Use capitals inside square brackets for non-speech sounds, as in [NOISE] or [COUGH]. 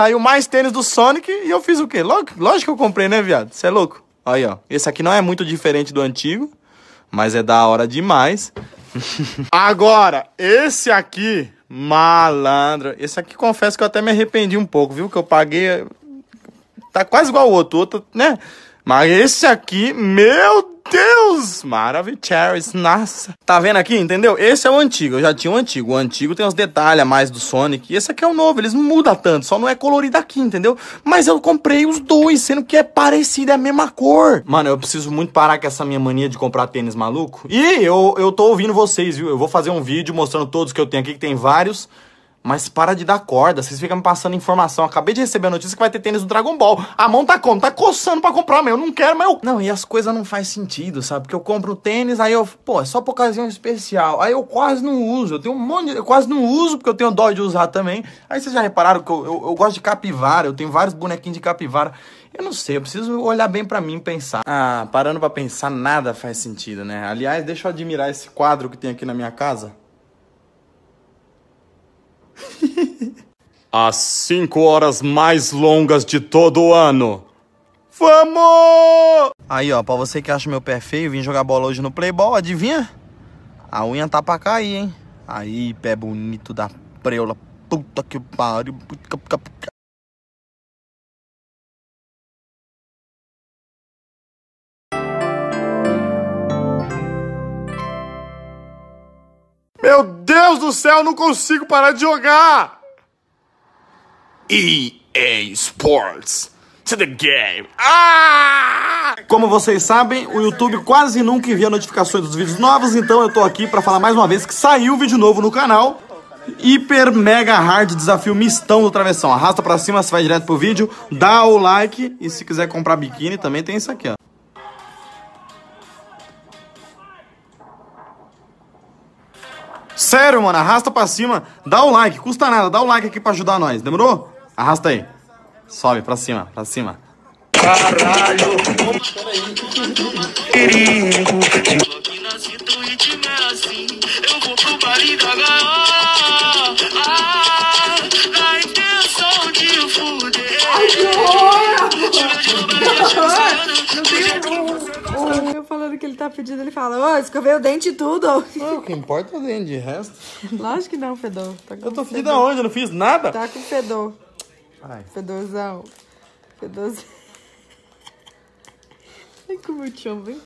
Saiu mais tênis do Sonic e eu fiz o quê? Lógico, lógico que eu comprei, né, viado? Você é louco? Aí, ó. Esse aqui não é muito diferente do antigo, mas é da hora demais. [LAUGHS] Agora, esse aqui, malandro. Esse aqui confesso que eu até me arrependi um pouco, viu? Que eu paguei. Eh, tá quase igual o outro. O outro, né? Mas esse aqui, meu Deus! Maravilhoso, nossa! Tá vendo aqui, entendeu? Esse é o antigo, eu já tinha o antigo. O antigo tem uns detalhes a mais do Sonic. E esse aqui é o novo, eles não mudam tanto, só não é colorido aqui, entendeu? Mas eu comprei os dois, sendo que é parecido, é a mesma cor. Mano, eu preciso muito parar com essa minha mania de comprar tênis maluco. E eu, eu tô ouvindo vocês, viu? Eu vou fazer um vídeo mostrando todos que eu tenho aqui, que tem vários. Mas para de dar corda, vocês ficam me passando informação. Acabei de receber a notícia que vai ter tênis do Dragon Ball. A mão tá como? Tá coçando pra comprar, mas eu não quero, mas eu... Não, e as coisas não faz sentido, sabe? Porque eu compro tênis, aí eu... Pô, é só por ocasião especial. Aí eu quase não uso, eu tenho um monte de... Eu quase não uso porque eu tenho dó de usar também. Aí vocês já repararam que eu, eu, eu gosto de capivara, eu tenho vários bonequinhos de capivara. Eu não sei, eu preciso olhar bem para mim e pensar. Ah, parando para pensar, nada faz sentido, né? Aliás, deixa eu admirar esse quadro que tem aqui na minha casa. As cinco horas mais longas de todo o ano. Vamos! Aí, ó, pra você que acha meu pé feio, vim jogar bola hoje no Playboy, adivinha? A unha tá pra cair, hein? Aí, pé bonito da preula. Puta que pariu. Meu Deus do céu, não consigo parar de jogar! EA Sports. To the game. Ah! Como vocês sabem, o YouTube quase nunca envia notificações dos vídeos novos, então eu tô aqui para falar mais uma vez que saiu vídeo novo no canal. Hiper mega hard desafio mistão do travessão. Arrasta para cima, você vai direto pro vídeo, dá o like e se quiser comprar biquíni também tem isso aqui, ó. Sério, mano, arrasta pra cima, dá o like, custa nada, dá o like aqui pra ajudar nós, demorou? Arrasta aí. Sobe, pra cima, pra cima. Caralho! Eu vou pro Na intenção de fuder. que falando que ele tá pedindo, ele fala, ô, escovei o dente e tudo. Não, o que importa é o dente, de resto. Lógico que não, fedor. Tá eu tô fedor. fedido aonde? Eu não fiz nada? Tá com fedor. Ai. Fedorzão. Fedorzão. [LAUGHS] Ai, como eu te amo, hein?